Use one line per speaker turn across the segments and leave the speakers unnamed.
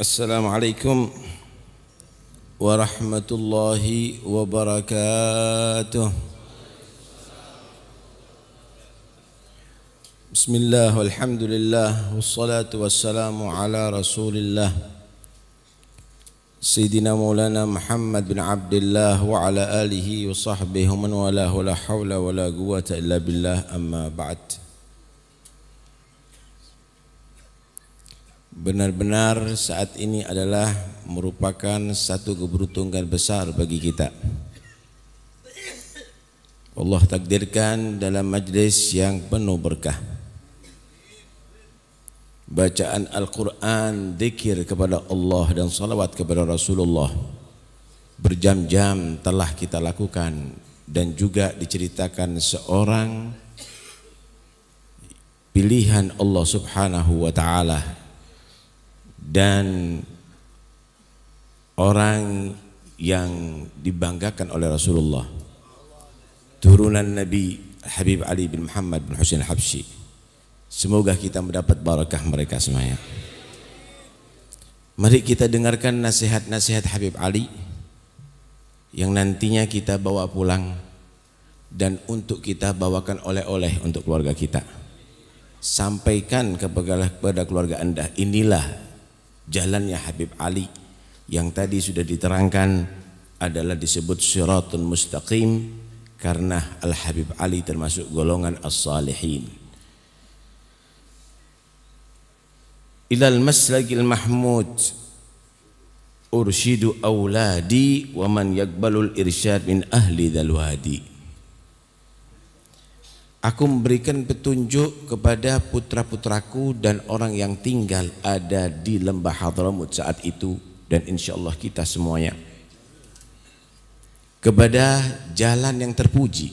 السلام عليكم ورحمة الله وبركاته بسم الله والحمد لله والصلاة والسلام على رسول الله سيدنا مولانا محمد بن عبد الله وعلى آله وصحبه ومن والاه ولا حول ولا قوة إلا بالله أما بعد benar-benar saat ini adalah merupakan satu keberuntungan besar bagi kita. Allah takdirkan dalam majlis yang penuh berkah. Bacaan Al-Quran, zikir kepada Allah dan salawat kepada Rasulullah berjam-jam telah kita lakukan dan juga diceritakan seorang pilihan Allah Subhanahu wa taala dan orang yang dibanggakan oleh Rasulullah turunan Nabi Habib Ali bin Muhammad bin Husain Habsyi semoga kita mendapat barakah mereka semuanya mari kita dengarkan nasihat-nasihat Habib Ali yang nantinya kita bawa pulang dan untuk kita bawakan oleh-oleh untuk keluarga kita sampaikan kepada keluarga anda inilah jalannya Habib Ali yang tadi sudah diterangkan adalah disebut syiratul mustaqim karena Al-Habib Ali termasuk golongan as-salihin ilal maslakil mahmud Urshidu awladi waman man yakbalul irsyad min ahli dalwadi. Aku memberikan petunjuk kepada putra-putraku dan orang yang tinggal ada di lembah Hadramut saat itu dan insya Allah kita semuanya kepada jalan yang terpuji.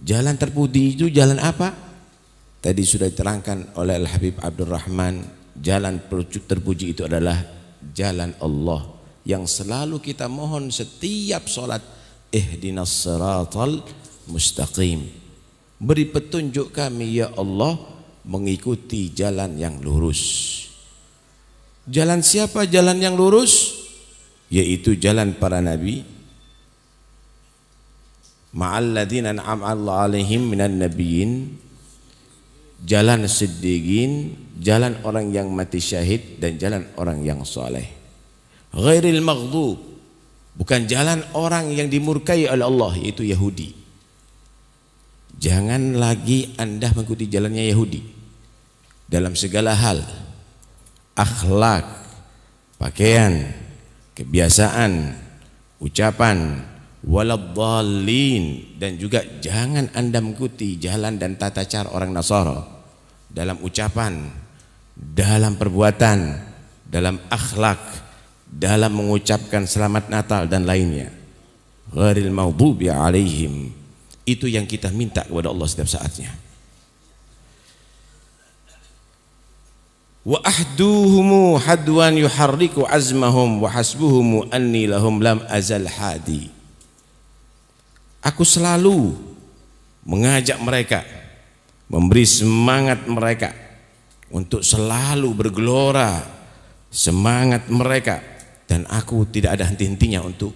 Jalan terpuji itu jalan apa? Tadi sudah diterangkan oleh Al Habib Abdurrahman, jalan terpuji itu adalah jalan Allah yang selalu kita mohon setiap solat ihdinas siratal mustaqim. Beri petunjuk kami ya Allah mengikuti jalan yang lurus. Jalan siapa jalan yang lurus? Yaitu jalan para nabi. Ma'alladzina an'ama 'alaihim minan nabiyyin jalan siddiqin, jalan orang yang mati syahid dan jalan orang yang soleh. Ghairil maghdub bukan jalan orang yang dimurkai oleh Allah yaitu Yahudi. Jangan lagi Anda mengikuti jalannya Yahudi dalam segala hal. Akhlak, pakaian, kebiasaan, ucapan, waladhalin dan juga jangan Anda mengikuti jalan dan tata cara orang Nasara dalam ucapan, dalam perbuatan, dalam akhlak, dalam mengucapkan selamat Natal dan lainnya. Gharil maghdubi alaihim itu yang kita minta kepada Allah setiap saatnya. Wa ahduhumu hadwan yuharriku azmahum wa hasbuhumu anni lahum lam azal hadi. Aku selalu mengajak mereka, memberi semangat mereka untuk selalu bergelora semangat mereka dan aku tidak ada henti-hentinya untuk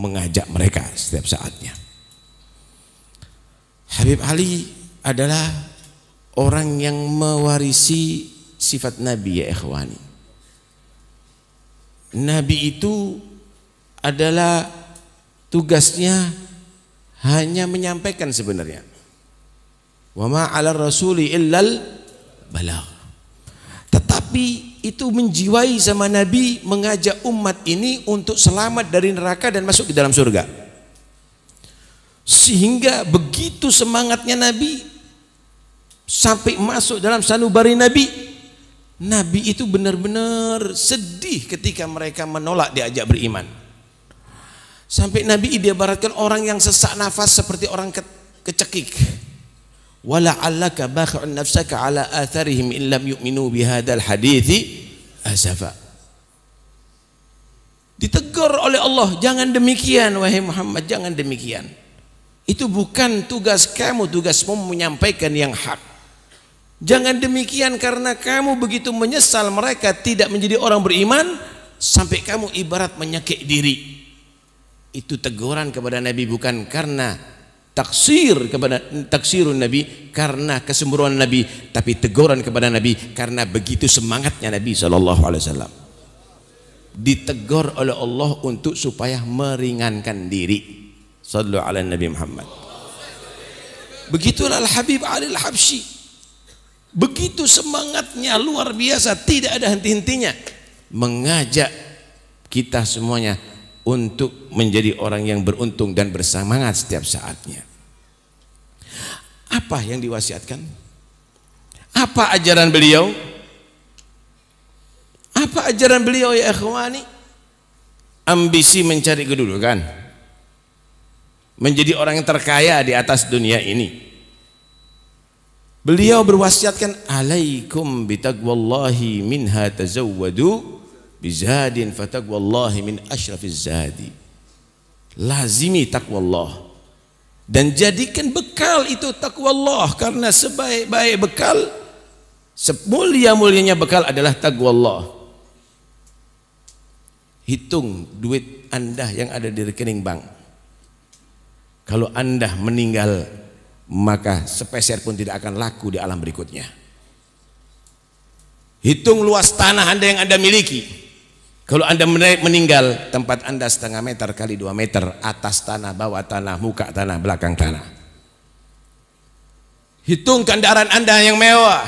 mengajak mereka setiap saatnya. Habib Ali adalah orang yang mewarisi sifat Nabi ya ikhwani. Nabi itu adalah tugasnya hanya menyampaikan sebenarnya. Wa ma rasuli illal balagh. Tetapi itu menjiwai sama Nabi mengajak umat ini untuk selamat dari neraka dan masuk ke dalam surga. Sehingga begitu semangatnya Nabi sampai masuk dalam sanubari Nabi. Nabi itu benar-benar sedih ketika mereka menolak diajak beriman. Sampai Nabi ibaratkan orang yang sesak nafas seperti orang ke kecekik. Wala'allaka bakhi'un nafsaka ala atharihim in lam yu'minu bihadal hadithi asafa. Ditegur oleh Allah, jangan demikian wahai Muhammad, jangan demikian. Itu bukan tugas kamu, tugasmu menyampaikan yang hak. Jangan demikian karena kamu begitu menyesal mereka tidak menjadi orang beriman sampai kamu ibarat menyakit diri. Itu teguran kepada Nabi bukan karena taksir kepada taksirun Nabi karena kesemburuan Nabi tapi teguran kepada Nabi karena begitu semangatnya Nabi saw ditegur oleh Allah untuk supaya meringankan diri Sallu ala Nabi Muhammad. Begitulah Al-Habib Ali Al-Habsyi. Begitu semangatnya luar biasa, tidak ada henti-hentinya mengajak kita semuanya untuk menjadi orang yang beruntung dan bersemangat setiap saatnya. Apa yang diwasiatkan? Apa ajaran beliau? Apa ajaran beliau ya ikhwani? Ambisi mencari kedudukan menjadi orang yang terkaya di atas dunia ini. Beliau berwasiatkan alaikum bitaqwallahi minha tazawwadu bizadin fataqwallahi min asyrafiz zadi. Lazimi takwallah dan jadikan bekal itu takwallah karena sebaik-baik bekal semulia-mulianya bekal adalah takwallah. Hitung duit Anda yang ada di rekening bank kalau Anda meninggal, maka sepeser pun tidak akan laku di alam berikutnya. Hitung luas tanah Anda yang Anda miliki. Kalau Anda meninggal, tempat Anda setengah meter kali dua meter, atas tanah, bawah tanah, muka tanah, belakang tanah. Hitung kendaraan Anda yang mewah.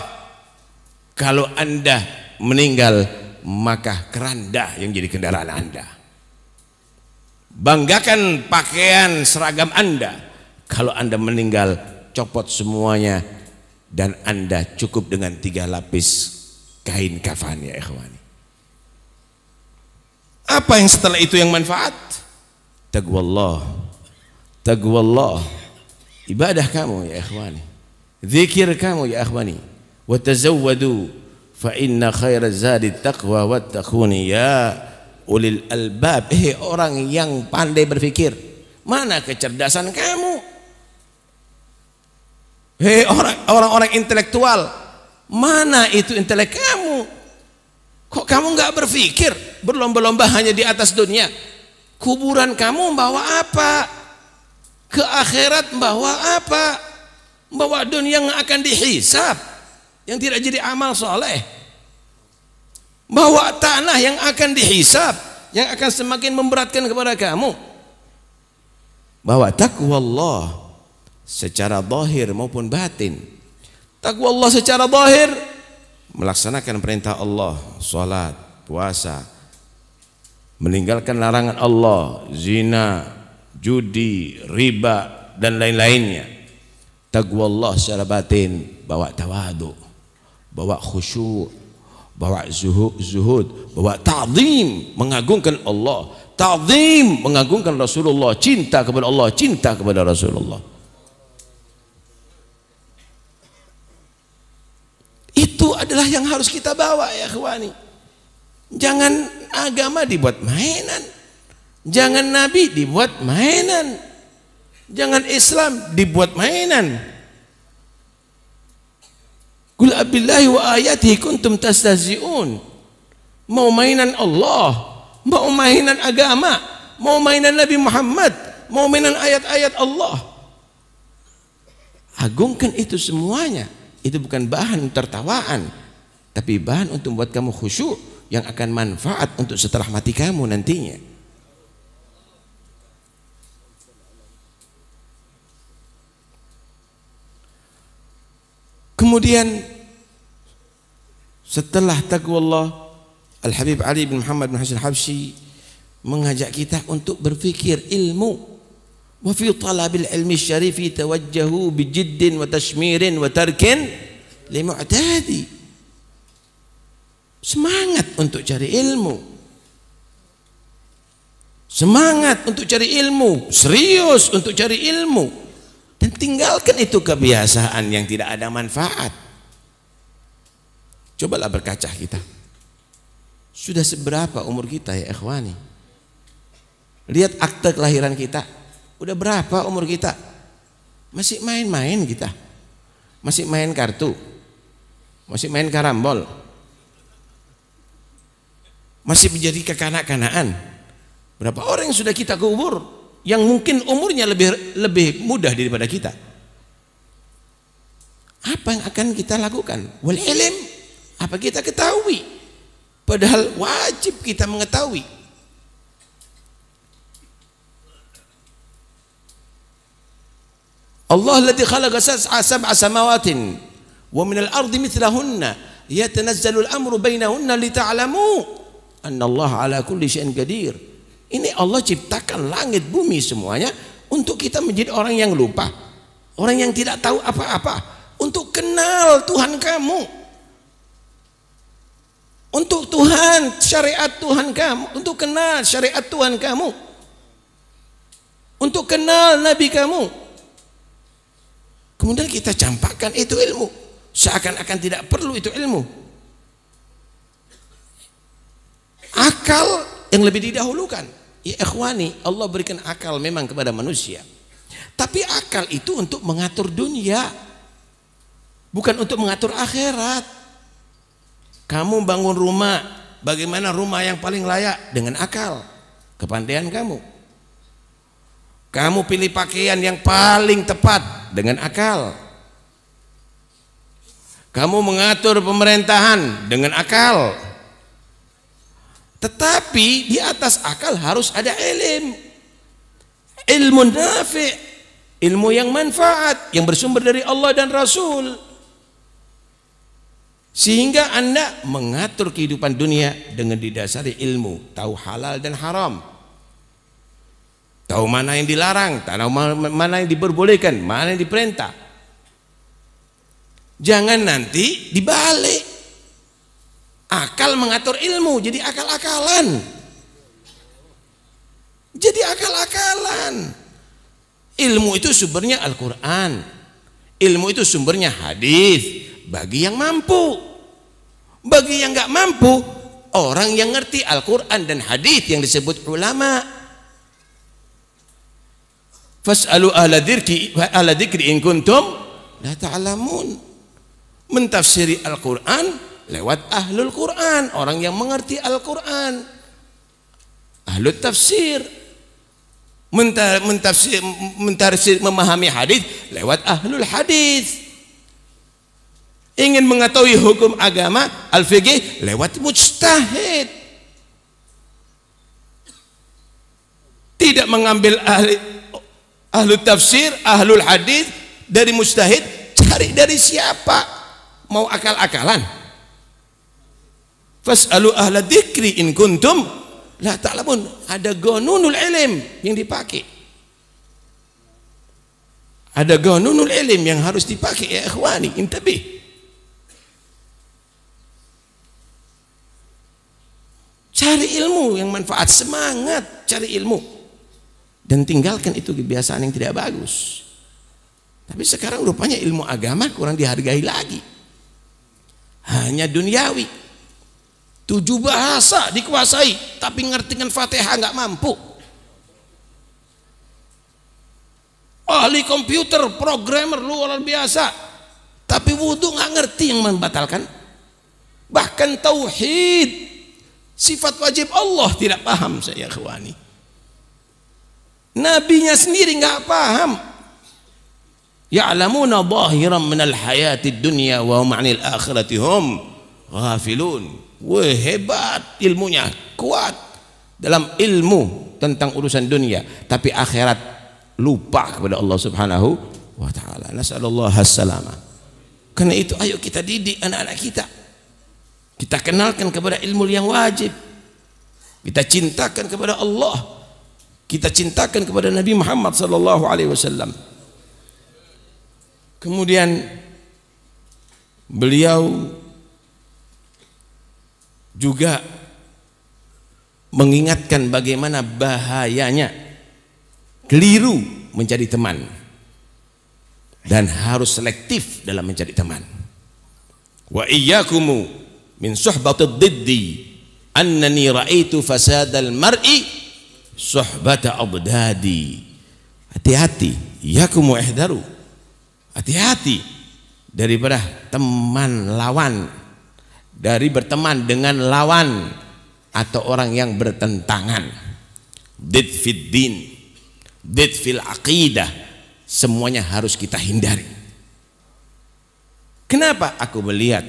Kalau Anda meninggal, maka keranda yang jadi kendaraan Anda. Banggakan pakaian seragam Anda. Kalau Anda meninggal, copot semuanya dan Anda cukup dengan tiga lapis kain kafan ya ikhwani. Apa yang setelah itu yang manfaat? Taqwallah. Taqwallah. Ibadah kamu ya ikhwani. Zikir kamu ya ikhwani. Wa tazawwadu fa inna khairaz zadi taqwa wattaquni ya ulil albab eh orang yang pandai berpikir mana kecerdasan kamu hei eh, orang-orang intelektual mana itu intelek kamu kok kamu nggak berpikir berlomba-lomba hanya di atas dunia kuburan kamu bawa apa ke akhirat bawa apa bawa dunia yang akan dihisap yang tidak jadi amal soleh bahwa tanah yang akan dihisap yang akan semakin memberatkan kepada kamu bahwa takwa Allah secara zahir maupun batin takwa Allah secara zahir melaksanakan perintah Allah salat puasa meninggalkan larangan Allah zina judi riba dan lain-lainnya takwa Allah secara batin bawa tawadu bawa khusyuk bawa zuhud, zuhud bawa ta'zim mengagungkan Allah ta'zim mengagungkan Rasulullah cinta kepada Allah cinta kepada Rasulullah itu adalah yang harus kita bawa ya kawan. jangan agama dibuat mainan jangan nabi dibuat mainan jangan Islam dibuat mainan Kul abillahi wa ayatihi kuntum tastahzi'un. Mau mainan Allah, mau mainan agama, mau mainan Nabi Muhammad, mau mainan ayat-ayat Allah. Agungkan itu semuanya. Itu bukan bahan tertawaan, tapi bahan untuk membuat kamu khusyuk yang akan manfaat untuk setelah mati kamu nantinya. Kemudian setelah takwa Allah Al-Habib Ali bin Muhammad bin Hasan Habsyi mengajak kita untuk berfikir ilmu wa fi talabil ilmi syarifi tawajjahu bijiddin wa tashmirin wa tarkin limu'tadi semangat untuk cari ilmu Semangat untuk cari ilmu, serius untuk cari ilmu. Dan tinggalkan itu kebiasaan yang tidak ada manfaat. Cobalah berkaca kita. Sudah seberapa umur kita ya ikhwani? Lihat akte kelahiran kita. Udah berapa umur kita? Masih main-main kita. Masih main kartu. Masih main karambol. Masih menjadi kekanak-kanaan. Berapa orang yang sudah kita kubur? yang mungkin umurnya lebih lebih mudah daripada kita. Apa yang akan kita lakukan? Wal ilm, apa kita ketahui? Padahal wajib kita mengetahui. Allah alladhi khalaqa sab'a سماوات wa min al-ardi mithlahunna yatanazzalu al-amru bainahunna على anna Allah ala kulli syai'in qadir. Ini Allah ciptakan langit bumi semuanya untuk kita menjadi orang yang lupa, orang yang tidak tahu apa-apa, untuk kenal Tuhan kamu. Untuk Tuhan, syariat Tuhan kamu, untuk kenal syariat Tuhan kamu. Untuk kenal nabi kamu. Kemudian kita campakkan itu ilmu. Seakan-akan tidak perlu itu ilmu. Akal yang lebih didahulukan. Ya ikhwani, Allah berikan akal memang kepada manusia. Tapi akal itu untuk mengatur dunia. Bukan untuk mengatur akhirat. Kamu bangun rumah, bagaimana rumah yang paling layak dengan akal, kepandaian kamu. Kamu pilih pakaian yang paling tepat dengan akal. Kamu mengatur pemerintahan dengan akal. Tetapi di atas akal harus ada ilm. Ilmu nafi, ilmu yang manfaat, yang bersumber dari Allah dan Rasul. Sehingga Anda mengatur kehidupan dunia dengan didasari ilmu, tahu halal dan haram. Tahu mana yang dilarang, tahu mana yang diperbolehkan, mana yang diperintah. Jangan nanti dibalik Akal mengatur ilmu, jadi akal-akalan. Jadi akal-akalan. Ilmu itu sumbernya Al-Quran. Ilmu itu sumbernya hadis bagi yang mampu. Bagi yang nggak mampu, orang yang ngerti Al-Quran dan hadis yang disebut ulama. Fas'alu ahla dzikri ahla dzikri in kuntum la ta'lamun. Mentafsiri Al-Quran lewat ahlul Quran, orang yang mengerti Al-Quran. Ahlul tafsir mentafsir, mentafsir memahami hadis lewat ahlul hadis. Ingin mengetahui hukum agama al-fiqih lewat mujtahid. Tidak mengambil ahli ahlul tafsir, ahlul hadis dari mujtahid, cari dari siapa? Mau akal-akalan? Fas'alu ahla dzikri in kuntum la ta'lamun. Ada gonunul ilim yang dipakai. Ada gonunul ilim yang harus dipakai ya ikhwani, intabih. Cari ilmu yang manfaat, semangat cari ilmu. Dan tinggalkan itu kebiasaan yang tidak bagus. Tapi sekarang rupanya ilmu agama kurang dihargai lagi. Hanya duniawi Tujuh bahasa dikuasai, tapi ngertikan Fatihah nggak mampu. Ahli komputer, programmer luar biasa, tapi wudhu nggak ngerti yang membatalkan. Bahkan tauhid, sifat wajib Allah tidak paham saya khawani. Nabinya sendiri nggak paham. Ya'lamuna zahiran minal hayati dunya wa hum 'anil akhirati ghafilun. Wah hebat ilmunya, kuat dalam ilmu tentang urusan dunia, tapi akhirat lupa kepada Allah Subhanahu wa taala. Nasallallahu salama. Karena itu ayo kita didik anak-anak kita. Kita kenalkan kepada ilmu yang wajib. Kita cintakan kepada Allah. Kita cintakan kepada Nabi Muhammad sallallahu alaihi wasallam. Kemudian beliau juga mengingatkan bagaimana bahayanya keliru menjadi teman dan harus selektif dalam menjadi teman wa iyyakumu min suhbatid diddi annani raaitu fasadal mar'i suhbata abdadi hati-hati yakumu ihdaru hati-hati daripada teman lawan dari berteman dengan lawan atau orang yang bertentangan did fit din did fil aqidah semuanya harus kita hindari kenapa aku melihat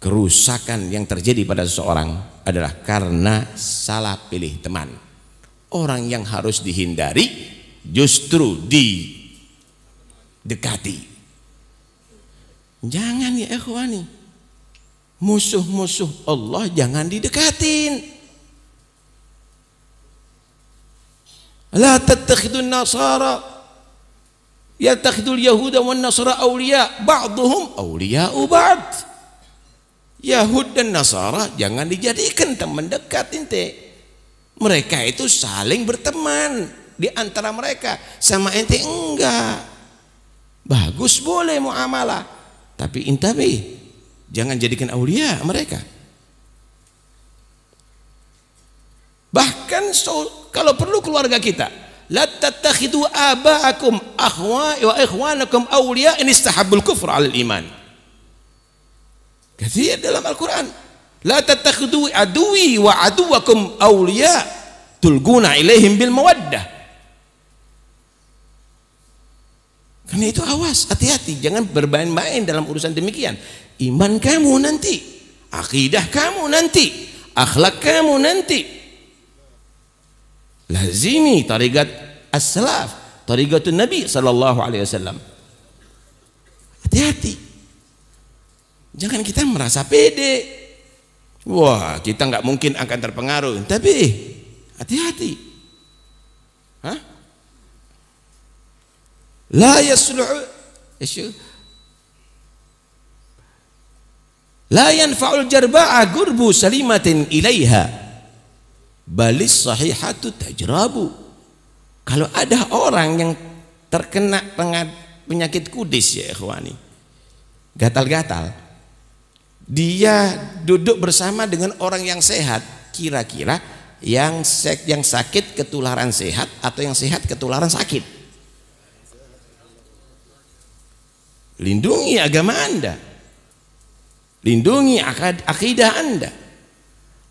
kerusakan yang terjadi pada seseorang adalah karena salah pilih teman orang yang harus dihindari justru didekati jangan ya ikhwani musuh-musuh Allah jangan didekatin. La tattakhidun nasara yattakhidul yahuda wan nasara awliya ba'duhum awliya ba'd. Yahud dan Nasara jangan dijadikan teman dekat ente. Mereka itu saling berteman di antara mereka sama ente enggak. Bagus boleh muamalah, tapi intabi Jangan jadikan aulia mereka. Bahkan so, kalau perlu keluarga kita, la tattakhidu aba'akum akhwa wa ikhwanakum awliya ini istahabul kufur al iman. Kathir dalam Al-Qur'an. La tattakhidu adui wa aduwakum awliya tulguna ilaihim bil mawaddah. Karena itu awas, hati-hati, jangan bermain-main dalam urusan demikian. Iman kamu nanti, akidah kamu nanti, akhlak kamu nanti. Lazimi tarigat as-salaf, tarikatun Nabi sallallahu alaihi wasallam. Hati-hati. Jangan kita merasa pede. Wah, kita nggak mungkin akan terpengaruh. Tapi hati-hati. Hah? Layan yasluhu isu ya la yanfa'ul jarba'a gurbu salimatin ilaiha balis sahihatu tajrabu kalau ada orang yang terkena penyakit kudis ya ikhwani gatal-gatal dia duduk bersama dengan orang yang sehat kira-kira yang yang sakit ketularan sehat atau yang sehat ketularan sakit Lindungi agama Anda. Lindungi akidah Anda.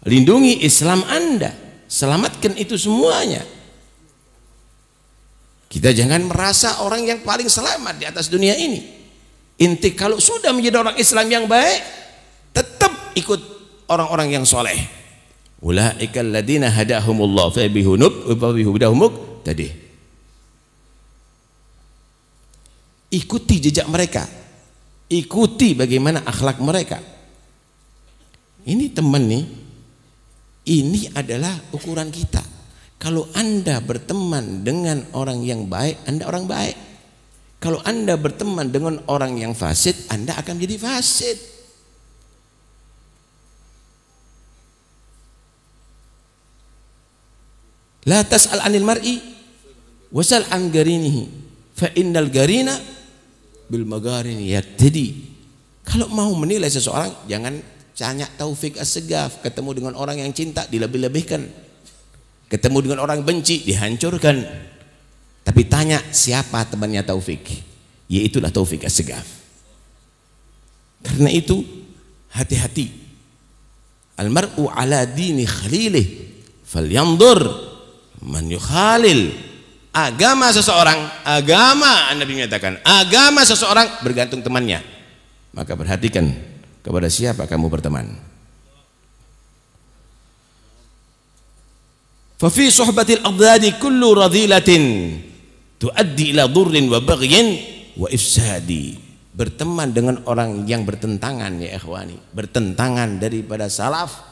Lindungi Islam Anda. Selamatkan itu semuanya. Kita jangan merasa orang yang paling selamat di atas dunia ini. Inti kalau sudah menjadi orang Islam yang baik, tetap ikut orang-orang yang soleh. Ulaikal ladina hadahumullah fa bihunub tadi. ikuti jejak mereka ikuti bagaimana akhlak mereka ini teman nih ini adalah ukuran kita kalau anda berteman dengan orang yang baik anda orang baik kalau anda berteman dengan orang yang fasid anda akan jadi fasid La tas'al anil mar'i wasal an garinihi fa innal garina bil magarin yahtadi. Kalau mau menilai seseorang jangan tanya taufik Assegaf ketemu dengan orang yang cinta dilebih-lebihkan. Ketemu dengan orang benci dihancurkan. Tapi tanya siapa temannya taufik? Yaitulah taufik Assegaf Karena itu hati-hati. almaru ala dini khalilih man yukhalil agama seseorang agama Nabi menyatakan agama seseorang bergantung temannya maka perhatikan kepada siapa kamu berteman Fafi sohbatil abdadi kullu radilatin tuaddi ila dhurrin wa baghyin wa ifsadi berteman dengan orang yang bertentangan ya ikhwani bertentangan daripada salaf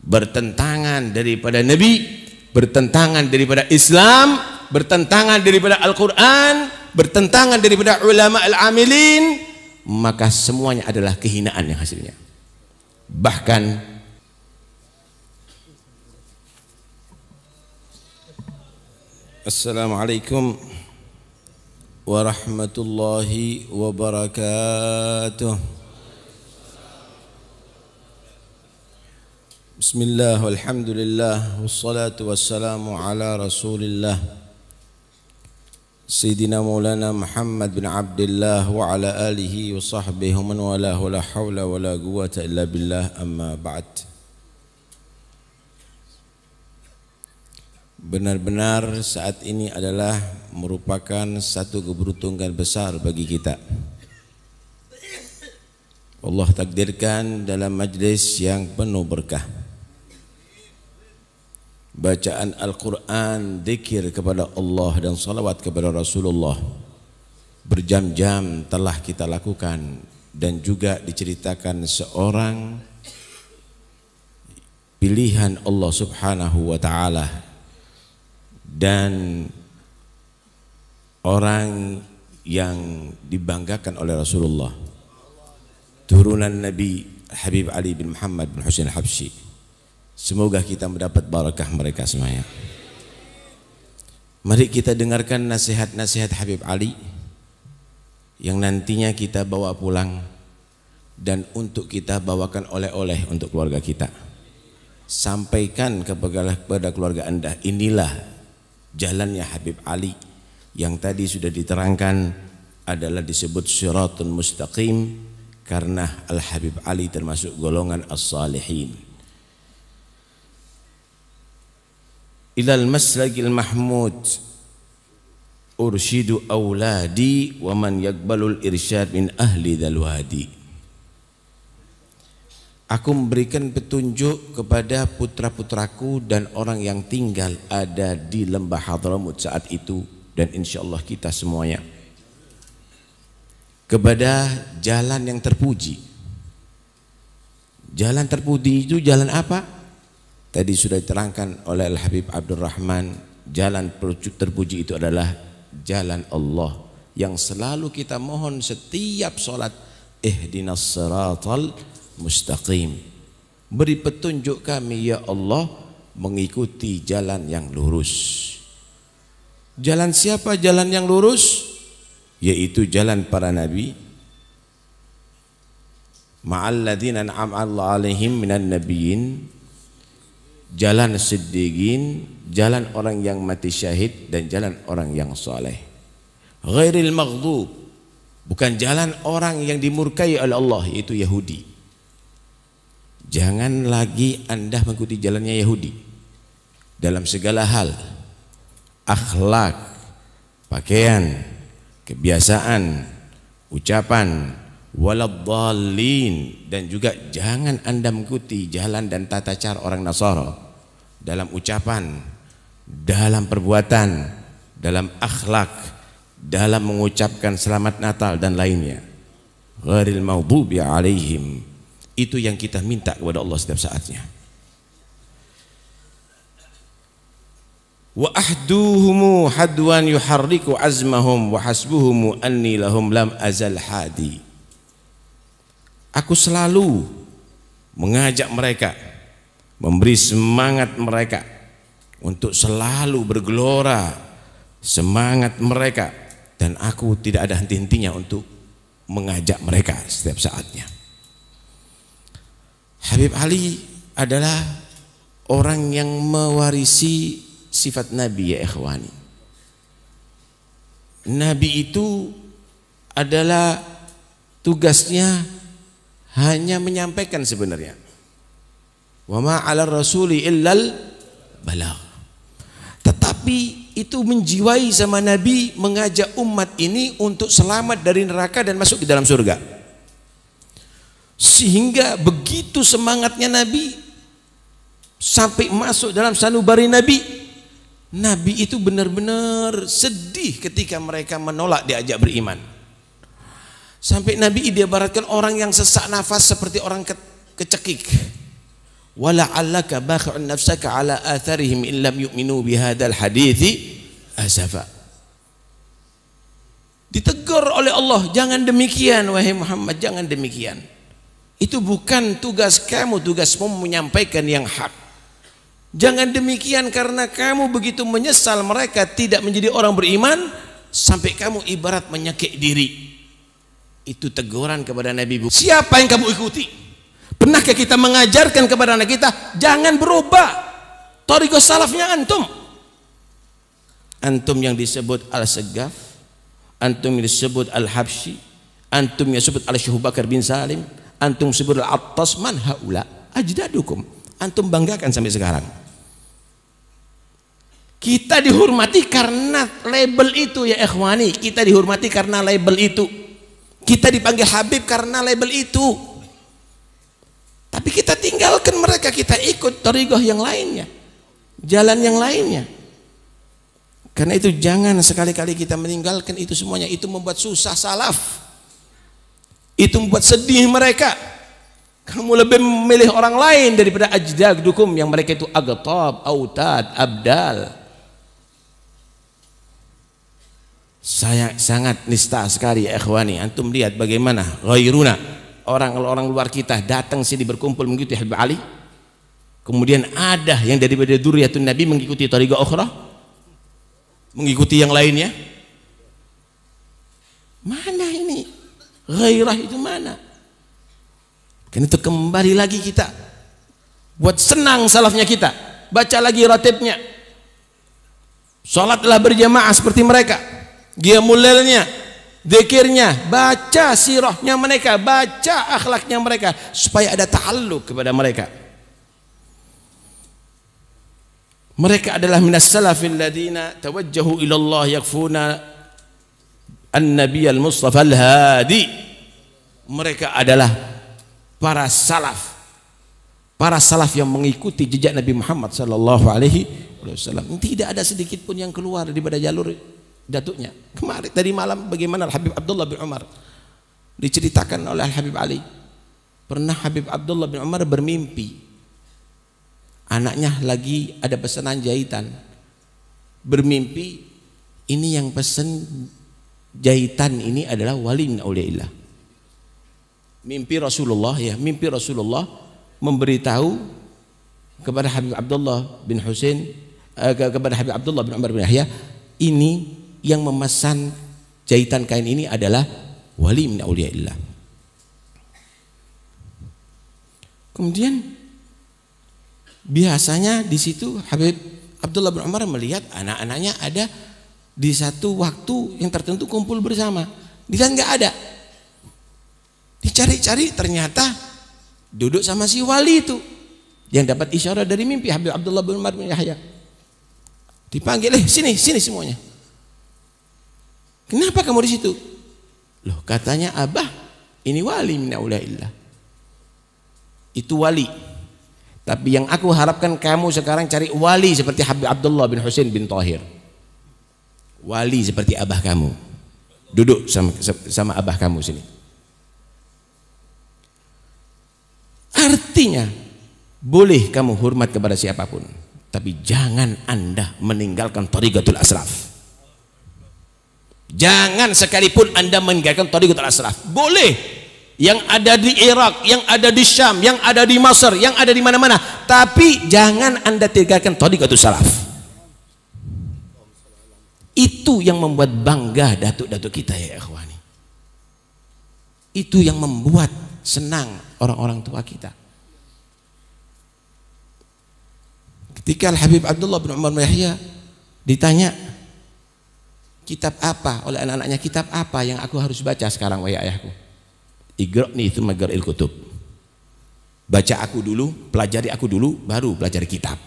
bertentangan daripada nabi bertentangan daripada Islam bertentangan daripada Al-Quran bertentangan daripada ulama al-amilin maka semuanya adalah kehinaan yang hasilnya bahkan Assalamualaikum warahmatullahi wabarakatuh Bismillah walhamdulillah wassalatu wassalamu ala rasulillah سيدنا مولانا محمد بن عبد الله وعلى آله وصحبه ومن والاه ولا حول ولا قوة إلا بالله أما Benar-benar saat ini adalah merupakan satu keberuntungan besar bagi kita. Allah takdirkan dalam majlis yang penuh berkah bacaan Al-Quran, dikir kepada Allah dan salawat kepada Rasulullah berjam-jam telah kita lakukan dan juga diceritakan seorang pilihan Allah Subhanahu wa taala dan orang yang dibanggakan oleh Rasulullah turunan Nabi Habib Ali bin Muhammad bin Husain Habsyi Semoga kita mendapat barakah mereka semuanya. Mari kita dengarkan nasihat-nasihat Habib Ali yang nantinya kita bawa pulang dan untuk kita bawakan oleh-oleh untuk keluarga kita. Sampaikan kepada keluarga Anda, inilah jalannya Habib Ali yang tadi sudah diterangkan adalah disebut syiratul mustaqim karena Al-Habib Ali termasuk golongan as-salihin. ilal maslakil mahmud ursyidu auladi wa man yakbalul irsyad min ahli dal Aku memberikan petunjuk kepada putra-putraku dan orang yang tinggal ada di lembah Hadramut saat itu dan insya Allah kita semuanya kepada jalan yang terpuji. Jalan terpuji itu jalan apa? Tadi sudah diterangkan oleh Al-Habib Abdurrahman Jalan terpuji itu adalah jalan Allah Yang selalu kita mohon setiap sholat Ihdinas siratal mustaqim Beri petunjuk kami ya Allah Mengikuti jalan yang lurus Jalan siapa jalan yang lurus? Yaitu jalan para nabi Ma'alladina an'am Allah alaihim minan nabiyyin jalan siddiqin, jalan orang yang mati syahid dan jalan orang yang soleh. Ghairil maghdub, bukan jalan orang yang dimurkai oleh Allah yaitu Yahudi. Jangan lagi Anda mengikuti jalannya Yahudi dalam segala hal. Akhlak, pakaian, kebiasaan, ucapan, waladhalin dan juga jangan anda mengikuti jalan dan tata cara orang Nasara dalam ucapan dalam perbuatan dalam akhlak dalam mengucapkan selamat natal dan lainnya gharil maghdubi alaihim itu yang kita minta kepada Allah setiap saatnya wa ahduhumu hadwan yuharriku azmahum wa hasbuhumu anni lahum lam azal hadi Aku selalu mengajak mereka, memberi semangat mereka untuk selalu bergelora semangat mereka dan aku tidak ada henti-hentinya untuk mengajak mereka setiap saatnya. Habib Ali adalah orang yang mewarisi sifat Nabi ya ikhwani. Nabi itu adalah tugasnya hanya menyampaikan sebenarnya wa ma 'ala rasuli illal balagh tetapi itu menjiwai sama nabi mengajak umat ini untuk selamat dari neraka dan masuk ke dalam surga sehingga begitu semangatnya nabi sampai masuk dalam sanubari nabi Nabi itu benar-benar sedih ketika mereka menolak diajak beriman. Sampai Nabi idebaratkan orang yang sesak nafas seperti orang ke kecekik. Wala allaka bakhi'un nafsaka ala atharihim illam yu'minu bihadal hadithi asafa. Ditegur oleh Allah, jangan demikian wahai Muhammad, jangan demikian. Itu bukan tugas kamu, tugasmu menyampaikan yang hak. Jangan demikian karena kamu begitu menyesal mereka tidak menjadi orang beriman sampai kamu ibarat menyakit diri. Itu teguran kepada Nabi Siapa yang kamu ikuti? Pernahkah kita mengajarkan kepada anak kita jangan berubah? Torigo salafnya antum. Antum yang disebut al-segaf, antum yang disebut al habshi antum yang disebut al syuhubakar bin Salim, antum disebut al-attas man haula ajdadukum. Antum banggakan sampai sekarang. Kita dihormati karena label itu ya ikhwani, kita dihormati karena label itu. Kita dipanggil Habib karena label itu. Tapi kita tinggalkan mereka, kita ikut torigoh yang lainnya. Jalan yang lainnya. Karena itu jangan sekali-kali kita meninggalkan itu semuanya. Itu membuat susah salaf. Itu membuat sedih mereka. Kamu lebih memilih orang lain daripada dukum yang mereka itu agatab, autad, abdal. Saya sangat nista sekali ya ikhwani. Antum lihat bagaimana ghairuna orang-orang luar kita datang sini berkumpul mengikuti Habib Ali. Kemudian ada yang dari pada duriyatun Nabi mengikuti tariqah ukhra. Mengikuti yang lainnya. Mana ini? ghairah itu mana? Karena itu kembali lagi kita buat senang salafnya kita. Baca lagi ratibnya. Sholatlah berjamaah seperti mereka. Dia mulailnya, Dekirnya, baca sirahnya mereka, baca akhlaknya mereka supaya ada ta'alluq kepada mereka. Mereka adalah minas salafil ladina tawajjahu ila yakfuna an-nabiy al-mustafa al-hadi. Mereka adalah para salaf. Para salaf yang mengikuti jejak Nabi Muhammad sallallahu alaihi wasallam. Tidak ada sedikit pun yang keluar daripada jalur datuknya. Kemarin tadi malam bagaimana Habib Abdullah bin Umar diceritakan oleh Habib Ali. Pernah Habib Abdullah bin Umar bermimpi anaknya lagi ada pesanan jahitan. Bermimpi ini yang pesan jahitan ini adalah walin auliaillah. Mimpi Rasulullah ya, mimpi Rasulullah memberitahu kepada Habib Abdullah bin Husain eh, kepada Habib Abdullah bin Umar bin Yahya ini yang memesan jahitan kain ini adalah wali min auliyaillah. Kemudian biasanya di situ Habib Abdullah bin Umar melihat anak-anaknya ada di satu waktu yang tertentu kumpul bersama. Di sana nggak ada. Dicari-cari ternyata duduk sama si wali itu yang dapat isyarat dari mimpi Habib Abdullah bin Umar bin Yahya. Dipanggil, eh sini, sini semuanya. Kenapa kamu di situ? Loh, katanya Abah, ini wali min Itu wali. Tapi yang aku harapkan kamu sekarang cari wali seperti Habib Abdullah bin Husain bin Tahir. Wali seperti abah kamu. Duduk sama sama abah kamu sini. Artinya boleh kamu hormat kepada siapapun, tapi jangan Anda meninggalkan tariqatul asraf. Jangan sekalipun Anda menggagalkan Tariqut al-Asraf. Boleh. Yang ada di Irak, yang ada di Syam, yang ada di Mesir, yang ada di mana-mana. Tapi jangan Anda tinggalkan Tariqut al-Asraf. Itu yang membuat bangga datuk-datuk kita ya ikhwani. Itu yang membuat senang orang-orang tua kita. Ketika Al Habib Abdullah bin Umar Yahya ditanya kitab apa oleh anak-anaknya kitab apa yang aku harus baca sekarang wahai ayahku nih megar il kutub baca aku dulu pelajari aku dulu baru belajar kitab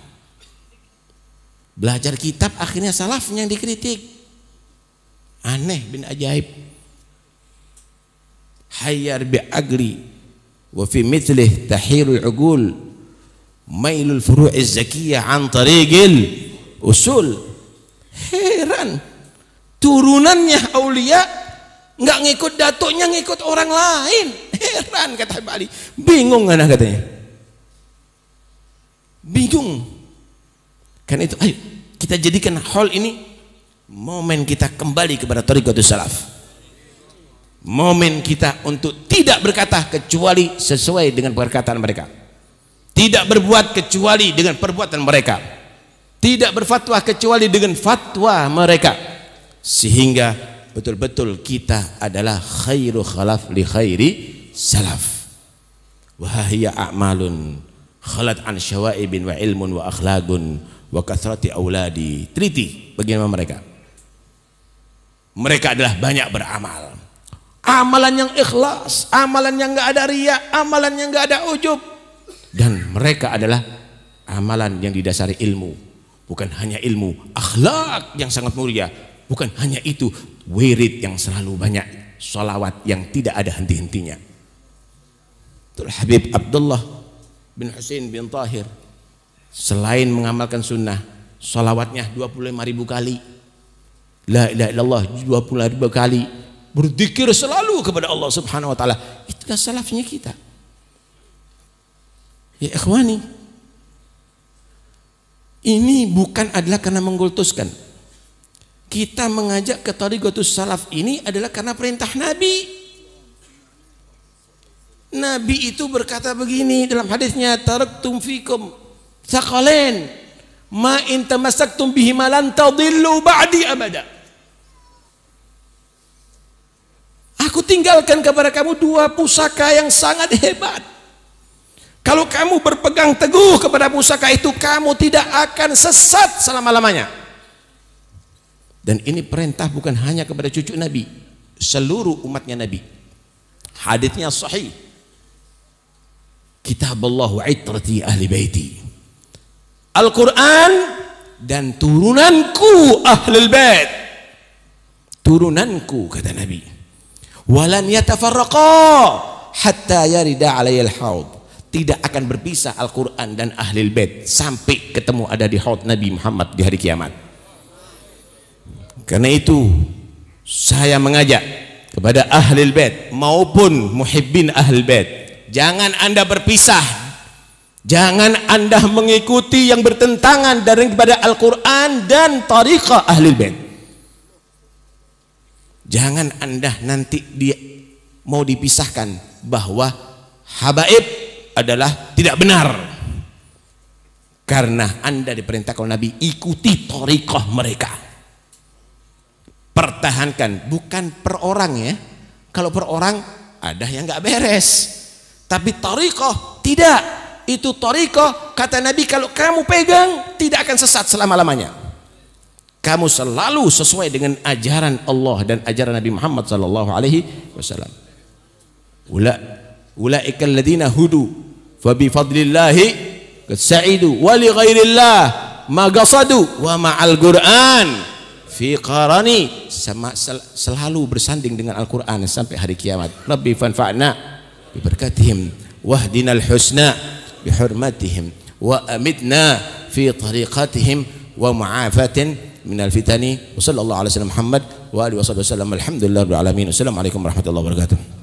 belajar kitab akhirnya salafnya yang dikritik aneh bin ajaib hayar bi agri wa fi mithlih tahirul ugul mailul furu'iz zakiyah an tariqil usul heran turunannya aulia nggak ngikut datuknya ngikut orang lain heran kata Bali bingung anak katanya bingung karena itu ayo kita jadikan hall ini momen kita kembali kepada Tariqatul Salaf momen kita untuk tidak berkata kecuali sesuai dengan perkataan mereka tidak berbuat kecuali dengan perbuatan mereka tidak berfatwa kecuali dengan fatwa mereka sehingga betul-betul kita adalah khairu khalaf li khairi salaf wahahiya a'malun khalat an syawaibin wa ilmun wa akhlagun wa kathrati auladi teliti bagaimana mereka mereka adalah banyak beramal amalan yang ikhlas amalan yang enggak ada riak amalan yang enggak ada ujub dan mereka adalah amalan yang didasari ilmu bukan hanya ilmu akhlak yang sangat mulia Bukan hanya itu, wirid yang selalu banyak, sholawat yang tidak ada henti-hentinya. Itulah Habib Abdullah bin Hussein bin Tahir. Selain mengamalkan sunnah, sholawatnya 25 ribu kali. La ilaha illallah 25 ribu kali. Berzikir selalu kepada Allah subhanahu wa ta'ala. Itulah salafnya kita. Ya ikhwani, ini bukan adalah karena menggultuskan kita mengajak ke tarikatus salaf ini adalah karena perintah Nabi. Nabi itu berkata begini dalam hadisnya taraktum tumfikum saqalain ma in tamassaktum malan lan tadillu ba'di abada. Aku tinggalkan kepada kamu dua pusaka yang sangat hebat. Kalau kamu berpegang teguh kepada pusaka itu, kamu tidak akan sesat selama-lamanya. Dan ini perintah bukan hanya kepada cucu Nabi, seluruh umatnya Nabi. Hadisnya sahih. Kitab Allah itrati ahli baiti. Al-Quran dan turunanku ahlul bait. Turunanku kata Nabi. Walan yatafarraqa hatta yarida alayal haud tidak akan berpisah Al-Quran dan Ahlul Bait sampai ketemu ada di haud Nabi Muhammad di hari kiamat. Karena itu saya mengajak kepada ahli bait maupun muhibbin ahli bait, jangan Anda berpisah. Jangan Anda mengikuti yang bertentangan dari kepada Al-Qur'an dan tariqah ahli bait. Jangan Anda nanti dia mau dipisahkan bahwa habaib adalah tidak benar. Karena Anda diperintahkan Nabi ikuti tariqah mereka Tahankan, bukan per orang ya. Kalau per orang ada yang nggak beres. Tapi toriko, tidak. Itu toriko. kata Nabi kalau kamu pegang tidak akan sesat selama-lamanya. Kamu selalu sesuai dengan ajaran Allah dan ajaran Nabi Muhammad sallallahu alaihi wasallam. Ula ulaikal ladina hudu fa fadlillahi magasadu wa ma'al Qur'an fi sama sel, selalu bersanding dengan Al-Qur'an sampai hari kiamat. Rabbi fanfa'na bi berkatihim wahdinal husna bi hurmatihim wa amitna fi tariqatihim wa mu'afatin minal fitani wa sallallahu alaihi wasallam Muhammad wa alihi wasallam alhamdulillah alamin. Assalamualaikum warahmatullahi wabarakatuh.